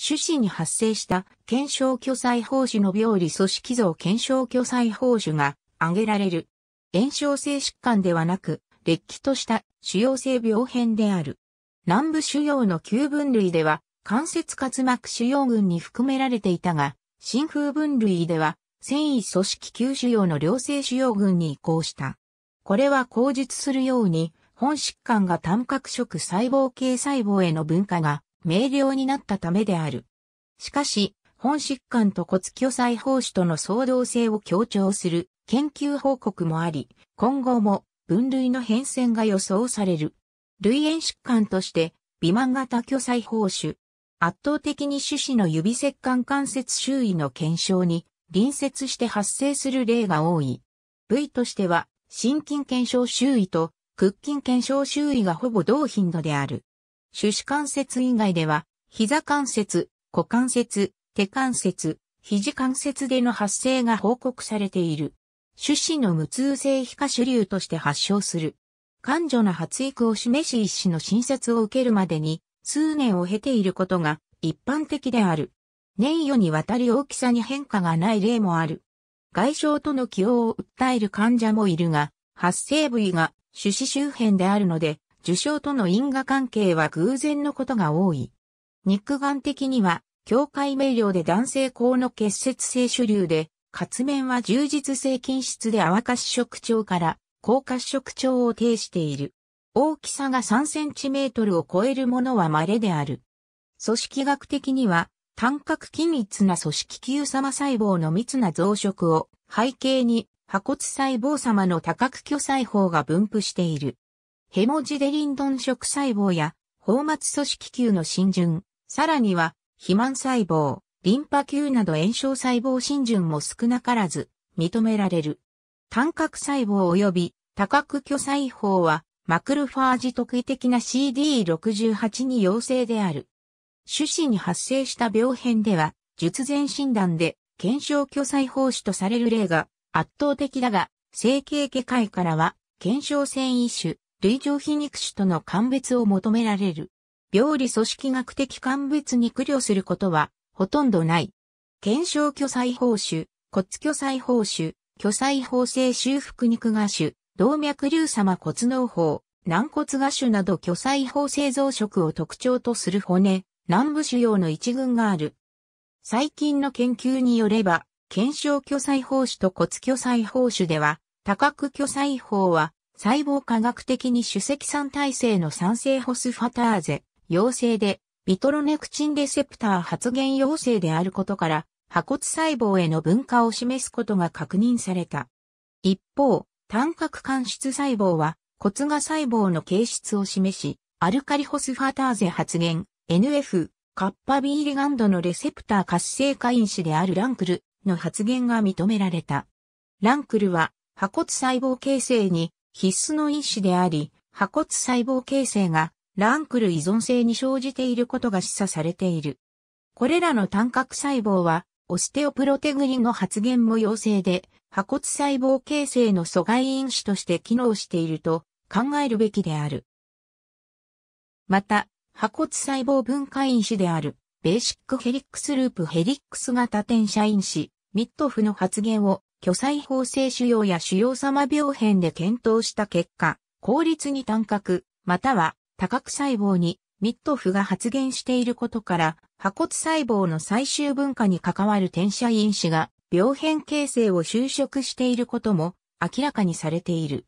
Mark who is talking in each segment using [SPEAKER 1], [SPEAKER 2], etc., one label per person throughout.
[SPEAKER 1] 種子に発生した検証巨細胞種の病理組織像検証巨細胞種が挙げられる。炎症性疾患ではなく、劣気とした腫瘍性病変である。南部腫瘍の旧分類では、関節滑膜腫瘍群に含められていたが、新風分類では、繊維組織旧腫瘍の良性腫瘍群に移行した。これは口述するように、本疾患が単核色細胞系細胞への分化が明瞭になったためである。しかし、本疾患と骨巨細胞腫との相動性を強調する研究報告もあり、今後も分類の変遷が予想される。類炎疾患として、微慢型巨細胞腫。圧倒的に種子の指石管関節周囲の検証に隣接して発生する例が多い。部位としては、心筋検証周囲と屈筋検証周囲がほぼ同頻度である。手指関節以外では、膝関節、股関節、手関節、肘関節での発生が報告されている。手指の無痛性皮下手流として発症する。患者の発育を示し医師の診察を受けるまでに数年を経ていることが一般的である。年余にわたり大きさに変化がない例もある。外傷との起用を訴える患者もいるが、発生部位が手指周辺であるので、受賞との因果関係は偶然のことが多い。肉眼的には、境界明瞭で男性項の結節性主流で、活面は充実性筋質で泡褐色調から高褐色調を呈している。大きさが3センチメートルを超えるものは稀である。組織学的には、単核均一な組織球様細胞の密な増殖を背景に、破骨細胞様の多角巨細胞が分布している。ヘモジデリンドン食細胞や、放末組織球の浸潤、さらには、肥満細胞、リンパ球など炎症細胞浸潤も少なからず、認められる。単核細胞及び多核巨細胞は、マクルファージ特異的な CD68 に陽性である。種子に発生した病変では、術前診断で、検証巨細胞種とされる例が圧倒的だが、整形外科医からは、検証繊維種、類上皮肉種との鑑別を求められる。病理組織学的鑑別に苦慮することはほとんどない。検証巨細胞種、骨巨細胞種、巨細胞性修復肉芽種、動脈瘤様骨脳胞、軟骨芽種など巨細胞性増殖を特徴とする骨、軟部腫瘍の一群がある。最近の研究によれば、検証巨細胞種と骨巨細胞種では、多角巨細胞は細胞科学的に主積酸体制の酸性ホスファターゼ、陽性で、ビトロネクチンレセプター発現陽性であることから、破骨細胞への分化を示すことが確認された。一方、単核間質細胞は骨が細胞の形質を示し、アルカリホスファターゼ発現、NF、カッパビーリガンドのレセプター活性化因子であるランクルの発現が認められた。ランクルは破骨細胞形成に必須の因子であり、破骨細胞形成がランクル依存性に生じていることが示唆されている。これらの単核細胞は、オステオプロテグリンの発現も陽性で、破骨細胞形成の阻害因子として機能していると考えるべきである。また、破骨細胞分解因子である、ベーシックヘリックスループヘリックス型転写因子、ミットフの発現を巨細胞性腫瘍や腫瘍様病変で検討した結果、効率に単核、または多核細胞にミットフが発現していることから、破骨細胞の最終分化に関わる転写因子が病変形成を修飾していることも明らかにされている。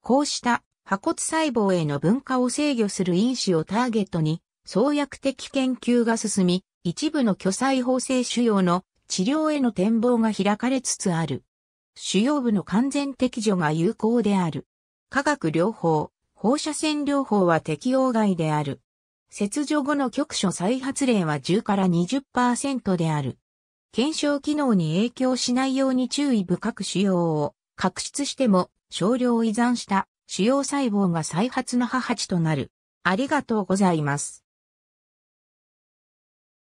[SPEAKER 1] こうした破骨細胞への分化を制御する因子をターゲットに創薬的研究が進み、一部の巨細胞性腫瘍の治療への展望が開かれつつある。主要部の完全適除が有効である。化学療法、放射線療法は適用外である。切除後の局所再発例は10から20%である。検証機能に影響しないように注意深く使用を、確執しても少量を依存した主要細胞が再発の母8となる。ありがとうございます。